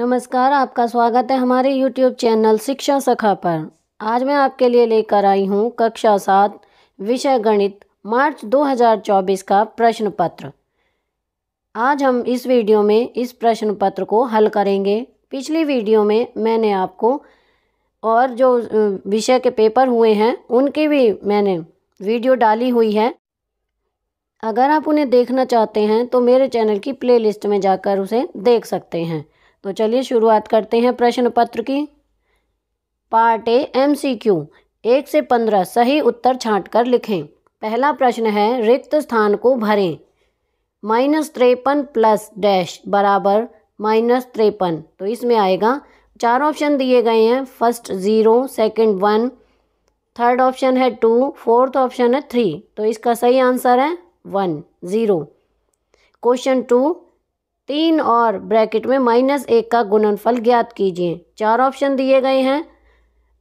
नमस्कार आपका स्वागत है हमारे यूट्यूब चैनल शिक्षा सखा पर आज मैं आपके लिए लेकर आई हूँ कक्षा सात विषय गणित मार्च 2024 का प्रश्न पत्र आज हम इस वीडियो में इस प्रश्न पत्र को हल करेंगे पिछली वीडियो में मैंने आपको और जो विषय के पेपर हुए हैं उनकी भी मैंने वीडियो डाली हुई है अगर आप उन्हें देखना चाहते हैं तो मेरे चैनल की प्लेलिस्ट में जाकर उसे देख सकते हैं तो चलिए शुरुआत करते हैं प्रश्न पत्र की part A M C Q एक से पंद्रह सही उत्तर छाँट कर लिखें पहला प्रश्न है रिक्त स्थान को भरें माइनस त्रेपन प्लस डैश बराबर माइनस त्रेपन तो इसमें आएगा चार ऑप्शन दिए गए हैं first zero second one third option है टू फोर्थ ऑप्शन है थ्री तो इसका सही आंसर है वन ज़ीरो क्वेश्चन टू तीन और ब्रैकेट में माइनस एक का गुणनफल ज्ञात कीजिए चार ऑप्शन दिए गए हैं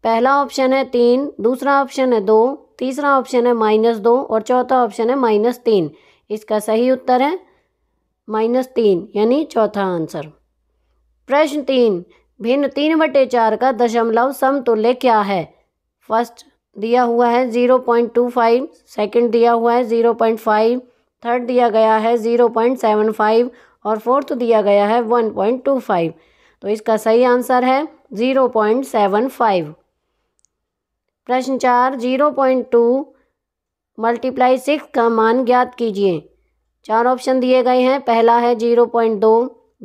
पहला ऑप्शन है तीन दूसरा ऑप्शन है दो तीसरा ऑप्शन है माइनस दो और चौथा ऑप्शन है माइनस तीन इसका सही उत्तर है माइनस तीन यानी चौथा आंसर प्रश्न तीन भिन्न तीन बटे चार का दशमलव समतुल्य क्या है फर्स्ट दिया हुआ है zero point two five second दिया हुआ है ज़ीरो पॉइंट फाइव थर्ड दिया गया है ज़ीरो पॉइंट सेवन फाइव और फोर्थ दिया गया है वन पॉइंट टू फाइव तो इसका सही आंसर है ज़ीरो पॉइंट सेवन फाइव प्रश्न चार zero point two multiply six का मान ज्ञात कीजिए चार ऑप्शन दिए गए हैं पहला है जीरो पॉइंट दो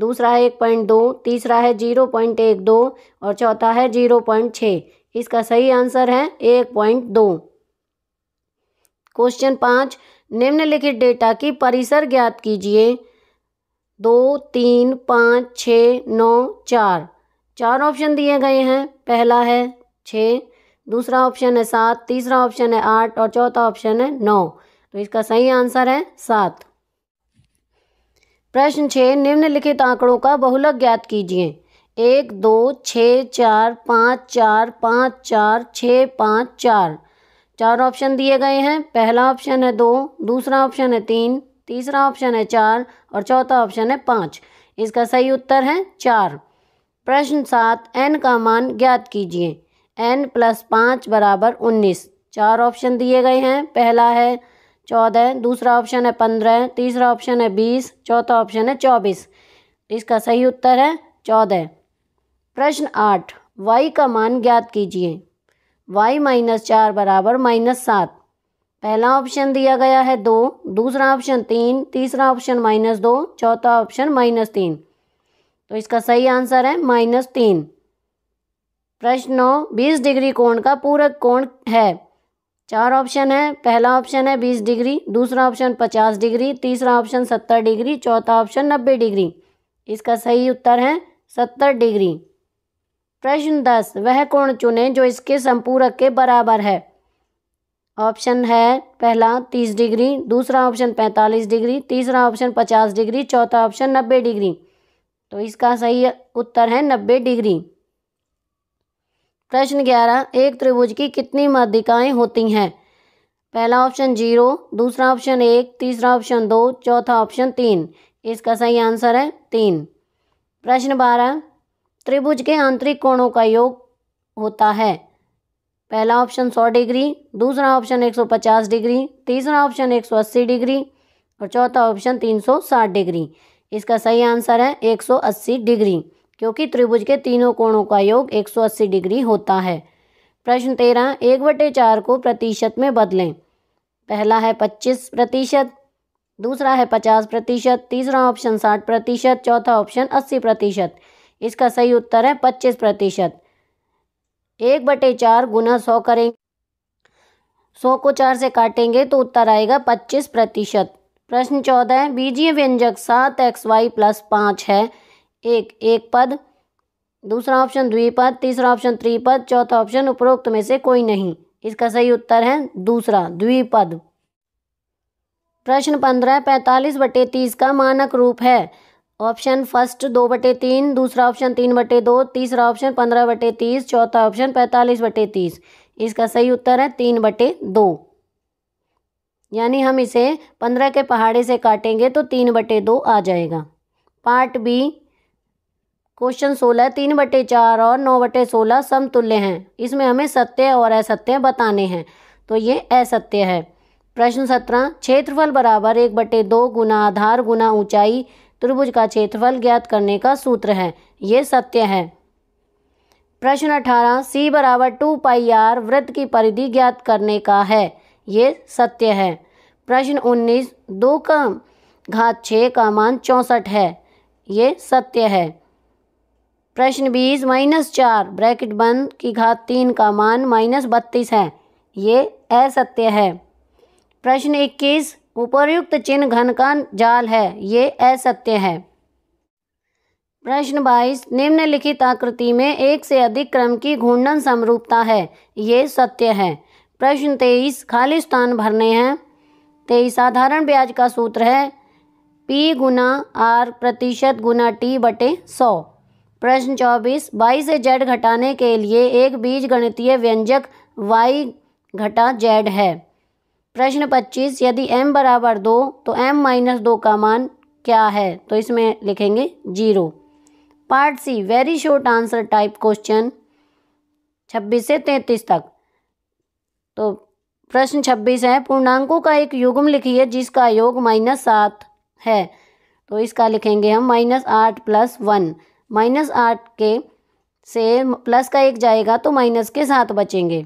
दूसरा है एक पॉइंट दो तीसरा है जीरो पॉइंट एक दो और चौथा है जीरो पॉइंट छः इसका सही आंसर है एक पॉइंट दो क्वेश्चन पाँच निम्नलिखित डेटा की परिसर ज्ञात कीजिए दो तीन पाँच छ नौ चार चार ऑप्शन दिए गए हैं पहला है छः दूसरा ऑप्शन है सात तीसरा ऑप्शन है आठ और चौथा ऑप्शन है नौ तो इसका सही आंसर है सात प्रश्न छः निम्नलिखित आंकड़ों का बहुलक ज्ञात कीजिए एक दो छः चार पाँच चार पाँच चार छः पाँच चार चार ऑप्शन दिए गए हैं पहला ऑप्शन है दो दूसरा ऑप्शन है तीन तीसरा ऑप्शन है चार और चौथा ऑप्शन है पाँच इसका सही उत्तर है चार प्रश्न सात एन का मान ज्ञात कीजिए एन प्लस पाँच बराबर उन्नीस चार ऑप्शन दिए गए हैं पहला है चौदह दूसरा ऑप्शन है पंद्रह तीसरा ऑप्शन है बीस चौथा ऑप्शन है चौबीस इसका सही उत्तर है चौदह प्रश्न आठ वाई का मान ज्ञात कीजिए वाई माइनस चार बराबर माइनस सात पहला ऑप्शन दिया गया है दो दूसरा ऑप्शन तीन तीसरा ऑप्शन माइनस दो चौथा ऑप्शन माइनस तीन तो इसका सही आंसर है माइनस तीन प्रश्न नौ बीस डिग्री कोण का पूरक कोण है चार ऑप्शन है पहला ऑप्शन है बीस डिग्री दूसरा ऑप्शन पचास डिग्री तीसरा ऑप्शन सत्तर डिग्री चौथा ऑप्शन नब्बे डिग्री इसका सही उत्तर है सत्तर डिग्री प्रश्न दस वह कोण चुने जो इसके संपूरक के बराबर है ऑप्शन है पहला तीस डिग्री दूसरा ऑप्शन पैंतालीस डिग्री तीसरा ऑप्शन पचास डिग्री चौथा ऑप्शन नब्बे डिग्री तो इसका सही उत्तर है नब्बे डिग्री प्रश्न ग्यारह एक त्रिभुज की कितनी माध्यिकाएँ होती हैं पहला ऑप्शन जीरो दूसरा ऑप्शन एक तीसरा ऑप्शन दो चौथा ऑप्शन तीन इसका सही आंसर है तीन प्रश्न बारह त्रिभुज के आंतरिक कोणों का योग होता है पहला ऑप्शन सौ डिग्री दूसरा ऑप्शन एक सौ पचास डिग्री तीसरा ऑप्शन एक सौ अस्सी डिग्री और चौथा ऑप्शन तीन सौ साठ डिग्री इसका सही आंसर है एक सौ अस्सी डिग्री क्योंकि त्रिभुज के तीनों कोणों का योग एक सौ अस्सी डिग्री होता है प्रश्न तेरह एक बटे चार को प्रतिशत में बदलें पहला है पच्चीस प्रतिशत दूसरा है पचास प्रतिशत तीसरा ऑप्शन साठ प्रतिशत चौथा ऑप्शन अस्सी प्रतिशत इसका सही उत्तर है पच्चीस प्रतिशत एक बटे चार गुना सौ करें सौ को चार से काटेंगे तो उत्तर आएगा पच्चीस प्रतिशत प्रश्न चौदह बीजीय व्यंजक सात एक्स वाई प्लस पाँच है एक एक पद दूसरा ऑप्शन द्विपद तीसरा ऑप्शन त्रिपद चौथा ऑप्शन उपरोक्त में से कोई नहीं इसका सही उत्तर है दूसरा द्विपद प्रश्न पंद्रह पैंतालीस बटे तीस का मानक रूप है ऑप्शन फर्स्ट दो बटे तीन दूसरा ऑप्शन तीन बटे दो तीसरा ऑप्शन पंद्रह बटे तीस चौथा ऑप्शन पैंतालीस बटे तीस इसका सही उत्तर है तीन बटे दो यानी हम इसे पंद्रह के पहाड़े से काटेंगे तो तीन बटे दो आ जाएगा पार्ट बी क्वेश्चन सोलह तीन बटे चार और नौ बटे सोलह समतुल्य हैं इसमें हमें सत्य और असत्य बताने हैं तो ये असत्य है प्रश्न सत्रह क्षेत्रफल बराबर एक बटे दो गुना आधार गुना ऊंचाई त्रिभुज का क्षेत्रफल ज्ञात करने का सूत्र है ये सत्य है प्रश्न अठारह सी बराबर टू पाई आर वृत्त की परिधि ज्ञात करने का है ये सत्य है प्रश्न उन्नीस दो का घात छः का मान चौंसठ है ये सत्य है प्रश्न बीस माइनस चार ब्रैकेट बंद की घात तीन का मान माइनस बत्तीस है ये असत्य है प्रश्न इक्कीस उपर्युक्त चिन्ह घन का जाल है ये असत्य है प्रश्न बाईस निम्नलिखित आकृति में एक से अधिक क्रम की घूर्णन समरूपता है ये सत्य है प्रश्न तेईस खाली स्थान भरने हैं तेईस साधारण ब्याज का सूत्र है पी गुना आर प्रतिशत गुना टी बटे सौ प्रश्न चौबीस बाई से जेड घटाने के लिए एक बीज गणितीय व्यंजक वाई घटा जेड है प्रश्न 25 यदि m बराबर दो तो m माइनस दो का मान क्या है तो इसमें लिखेंगे zero part C very short answer type question 26 से 33 तक तो प्रश्न 26 है पूर्णांकों का एक युग्म लिखिए जिसका योग माइनस सात है तो इसका लिखेंगे हम माइनस आठ प्लस वन माइनस आठ के से प्लस का एक जाएगा तो माइनस के साथ बचेंगे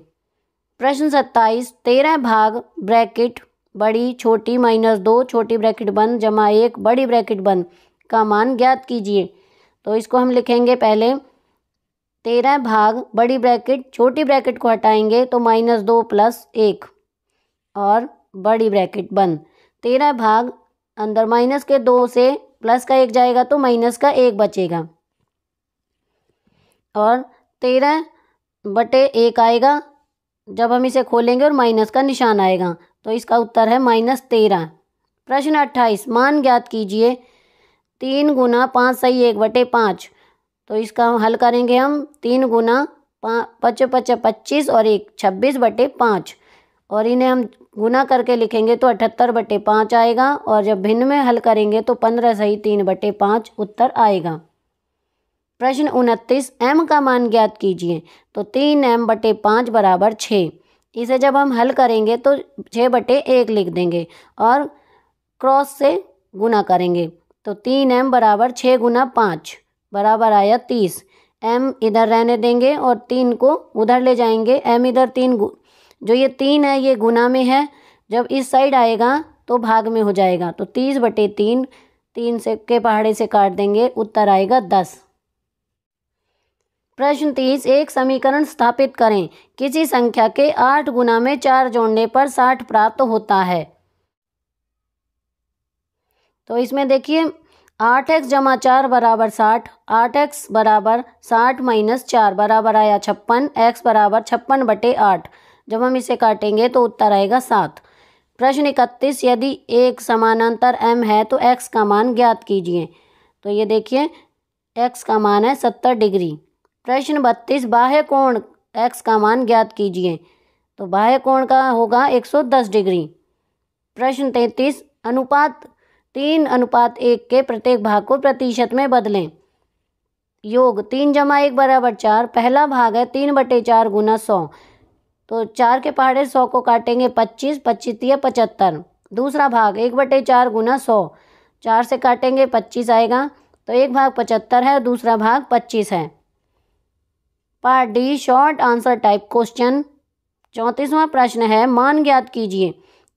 प्रश्न सत्ताईस तेरह भाग ब्रैकेट बड़ी छोटी माइनस दो छोटी ब्रैकेट बंद जमा एक बड़ी ब्रैकेट बंद का मान ज्ञात कीजिए तो इसको हम लिखेंगे पहले तेरह भाग बड़ी ब्रैकेट छोटी ब्रैकेट को हटाएंगे तो माइनस दो प्लस एक और बड़ी ब्रैकेट बंद तेरह भाग अंदर माइनस के दो से प्लस का एक जाएगा तो माइनस का एक बचेगा और तेरह बटे एक आएगा जब हम इसे खोलेंगे और माइनस का निशान आएगा तो इसका उत्तर है माइनस तेरह प्रश्न अट्ठाईस मान ज्ञात कीजिए तीन गुना पाँच सही एक बटे पाँच तो इसका हल करेंगे हम तीन गुना पच पच पच्चीस और एक छब्बीस बटे पाँच और इन्हें हम गुना करके लिखेंगे तो अठहत्तर बटे पाँच आएगा और जब भिन्न में हल करेंगे तो पंद्रह सही तीन बटे पाँच उत्तर आएगा प्रश्न उनतीस एम का मान ज्ञात कीजिए तो तीन एम बटे पाँच बराबर छः इसे जब हम हल करेंगे तो छः बटे एक लिख देंगे और क्रॉस से गुना करेंगे तो तीन एम बराबर छः गुना पाँच बराबर आया तीस एम इधर रहने देंगे और तीन को उधर ले जाएंगे एम इधर तीन जो ये तीन है ये गुना में है जब इस साइड आएगा तो भाग में हो जाएगा तो तीस बटे तीन तीन से के पहाड़े से काट देंगे उत्तर आएगा दस प्रश्न तीस एक समीकरण स्थापित करें किसी संख्या के आठ गुना में चार जोड़ने पर साठ प्राप्त होता है तो इसमें देखिए आठ एक्स जमा चार बराबर साठ आठ एक्स बराबर साठ माइनस चार बराबर आया छप्पन एक्स बराबर छप्पन बटे आठ जब हम इसे काटेंगे तो उत्तर आएगा सात प्रश्न इकतीस यदि एक समानांतर एम है तो एक्स का मान ज्ञात कीजिए तो ये देखिए एक्स का मान है सत्तर डिग्री प्रश्न बत्तीस बाह्य कोण एक्स का मान ज्ञात कीजिए तो बाह्य कोण का होगा 110 डिग्री प्रश्न तैंतीस अनुपात तीन अनुपात एक के प्रत्येक भाग को प्रतिशत में बदलें योग तीन जमा एक बराबर चार पहला भाग है तीन बटे चार गुना सौ तो चार के पहाड़े सौ को काटेंगे पच्चीस पच्चीस या पचहत्तर दूसरा भाग एक बटे चार गुना सौ चार से काटेंगे पच्चीस आएगा तो एक भाग पचहत्तर है दूसरा भाग पच्चीस है part D short answer type question चौंतीसवां प्रश्न है मान ज्ञात कीजिए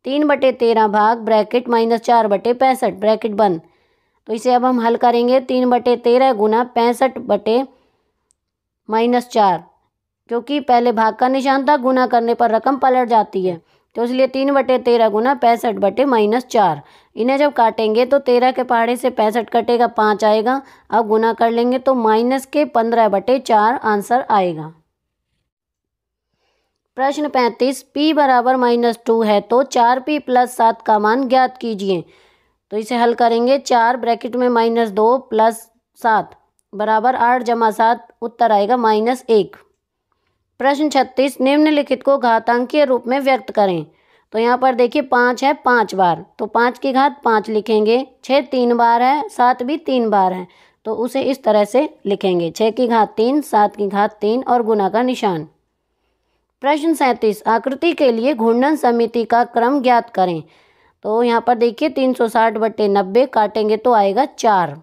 तीन बटे तेरह भाग ब्रैकेट माइनस चार बटे पैंसठ ब्रैकेट बंद तो इसे अब हम हल करेंगे तीन बटे तेरह गुना पैंसठ बटे माइनस चार क्योंकि पहले भाग का निशान था गुना करने पर रकम पलट जाती है तो इसलिए तीन बटे तेरह गुना पैंसठ बटे माइनस चार इन्हें जब काटेंगे तो तेरह के पहाड़े से पैंसठ कटेगा पाँच आएगा अब गुना कर लेंगे तो माइनस के पंद्रह बटे चार आंसर आएगा प्रश्न पैंतीस पी बराबर माइनस टू है तो चार पी प्लस सात का मान ज्ञात कीजिए तो इसे हल करेंगे चार ब्रैकेट में माइनस दो प्लस सात बराबर आठ जमा सात उत्तर आएगा माइनस एक प्रश्न छत्तीस निम्नलिखित को घातांकीय रूप में व्यक्त करें तो यहाँ पर देखिए पाँच है पाँच बार तो पाँच की घात पाँच लिखेंगे छः तीन बार है सात भी तीन बार है तो उसे इस तरह से लिखेंगे छः की घात तीन सात की घात तीन और गुना का निशान प्रश्न सैंतीस आकृति के लिए घूर्णन समिति का क्रम ज्ञात करें तो यहाँ पर देखिए तीन सौ साठ बट्टे नब्बे काटेंगे तो आएगा चार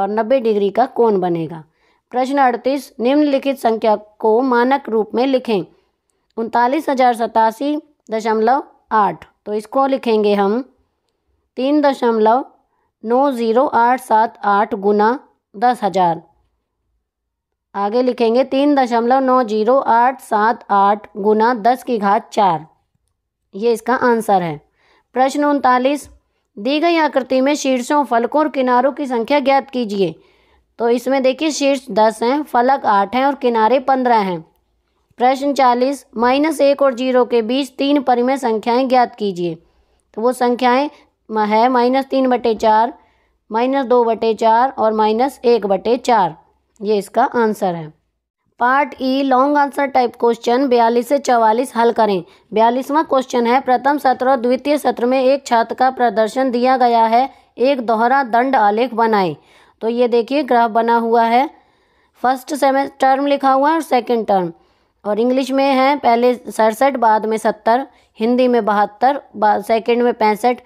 और नब्बे डिग्री का कोण बनेगा प्रश्न अड़तीस निम्नलिखित संख्या को मानक रूप में लिखें उनतालीस हजार सतासी दशमलव आठ तो इसको लिखेंगे हम तीन दशमलव नौ ज़ीरो आठ सात आठ गुना दस हज़ार आगे लिखेंगे तीन दशमलव नौ जीरो आठ सात आठ गुना दस की घात चार ये इसका आंसर है प्रश्न उनतालीस दी गई आकृति में शीर्षों फलकों और किनारों की संख्या ज्ञात कीजिए तो इसमें देखिए शीर्ष दस हैं फलक आठ हैं और किनारे पंद्रह हैं प्रश्न चालीस माइनस एक और जीरो के बीच तीन परिमेय संख्याएं ज्ञात कीजिए तो वो संख्याएं है माइनस तीन बटे चार माइनस दो बटे चार और माइनस एक बटे चार ये इसका आंसर है part E long answer type question बयालीस से चवालीस हल करें बयालीसवां क्वेश्चन है प्रथम सत्र और द्वितीय सत्र में एक छात्र का प्रदर्शन दिया गया है एक दोहरा दंड आलेख बनाएं तो ये देखिए ग्राफ बना हुआ है फर्स्ट सेमेस्टर टर्म लिखा हुआ है और सेकेंड टर्म और इंग्लिश में है पहले सड़सठ बाद में सत्तर हिंदी में बहत्तर सेकेंड में पैंसठ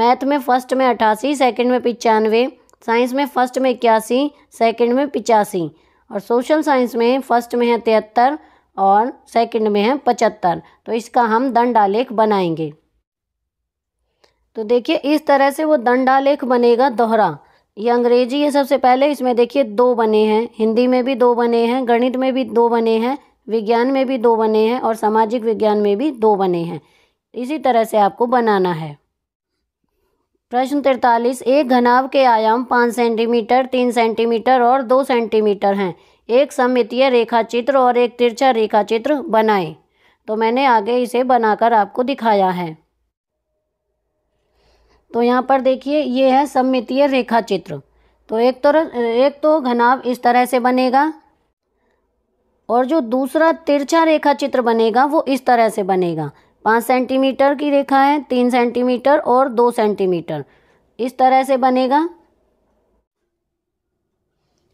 मैथ में फर्स्ट में अट्ठासी सेकेंड में पचानवे साइंस में फर्स्ट में इक्यासी सेकेंड में पिचासी और सोशल साइंस में फर्स्ट में है तिहत्तर और सेकंड में है पचहत्तर तो इसका हम दंडालेख बनाएंगे तो देखिए इस तरह से वो दंडालेख बनेगा दोहरा ये अंग्रेजी है सबसे पहले इसमें देखिए दो बने हैं हिंदी में भी दो बने हैं गणित में भी दो बने हैं विज्ञान में भी दो बने हैं और सामाजिक विज्ञान में भी दो बने हैं इसी तरह से आपको बनाना है प्रश्न तिरतालीस एक घनाव के आयाम पाँच सेंटीमीटर तीन सेंटीमीटर और दो सेंटीमीटर हैं एक सम्मितीय रेखा चित्र और एक तिरछा रेखा चित्र बनाएं तो मैंने आगे इसे बनाकर आपको दिखाया है तो यहाँ पर देखिए ये है सममितीय रेखा चित्र तो एक तरह तो, एक तो घनाव इस तरह से बनेगा और जो दूसरा तिरछा रेखा चित्र बनेगा वो इस तरह से बनेगा पाँच सेंटीमीटर की रेखा है तीन सेंटीमीटर और दो सेंटीमीटर इस तरह से बनेगा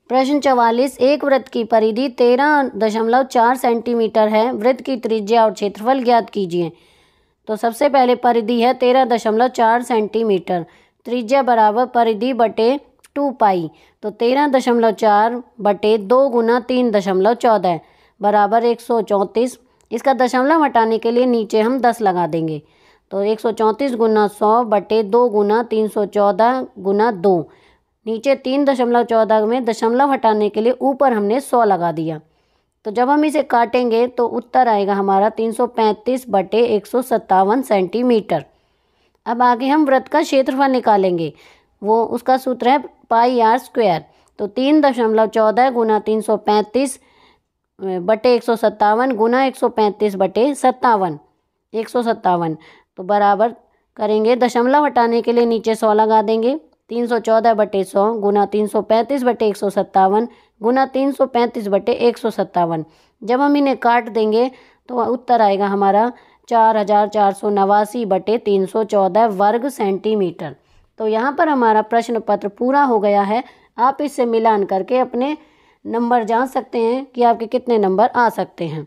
प्रश्न चवालीस एक वृत्त की परिधि तेरह दशमलव चार सेंटीमीटर है वृत्त की त्रिज्या और क्षेत्रफल ज्ञात कीजिए तो सबसे पहले परिधि है तेरह दशमलव चार सेंटीमीटर त्रिज्या बराबर परिधि बटे टू पाई तो तेरह दशमलव चार बटे दो गुना तीन दशमलव चौदह बराबर एक सौ चौंतीस इसका दशमलव हटाने के लिए नीचे हम दस लगा देंगे तो एक सौ चौंतीस गुना सौ बटे दो गुना तीन सौ चौदह गुना दो नीचे तीन दशमलव चौदह में दशमलव हटाने के लिए ऊपर हमने सौ लगा दिया तो जब हम इसे काटेंगे तो उत्तर आएगा हमारा तीन सौ पैंतीस बटे एक सौ सत्तावन सेंटीमीटर अब आगे हम व्रत का क्षेत्रफल निकालेंगे वो उसका सूत्र है पाई आर स्क्वायर तो तीन दशमलव चौदह गुना तीन सौ पैंतीस बटे एक सौ सत्तावन गुना एक सौ पैंतीस बटे सत्तावन एक सौ सत्तावन तो बराबर करेंगे दशमलव हटाने के लिए नीचे सौ लगा देंगे तीन सौ चौदह बटे सौ गुना तीन सौ पैंतीस बटे एक सौ सत्तावन गुना तीन सौ पैंतीस बटे एक सौ सत्तावन जब हम इन्हें काट देंगे तो उत्तर आएगा हमारा चार हजार चार सौ नवासी बटे तीन सौ चौदह वर्ग सेंटीमीटर तो यहाँ पर हमारा प्रश्न पत्र पूरा हो गया है आप इससे मिलान करके अपने नंबर जान सकते हैं कि आपके कितने नंबर आ सकते हैं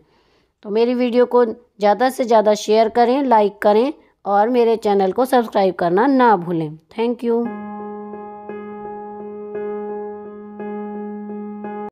तो मेरी वीडियो को ज़्यादा से ज़्यादा शेयर करें लाइक करें और मेरे चैनल को सब्सक्राइब करना ना भूलें थैंक यू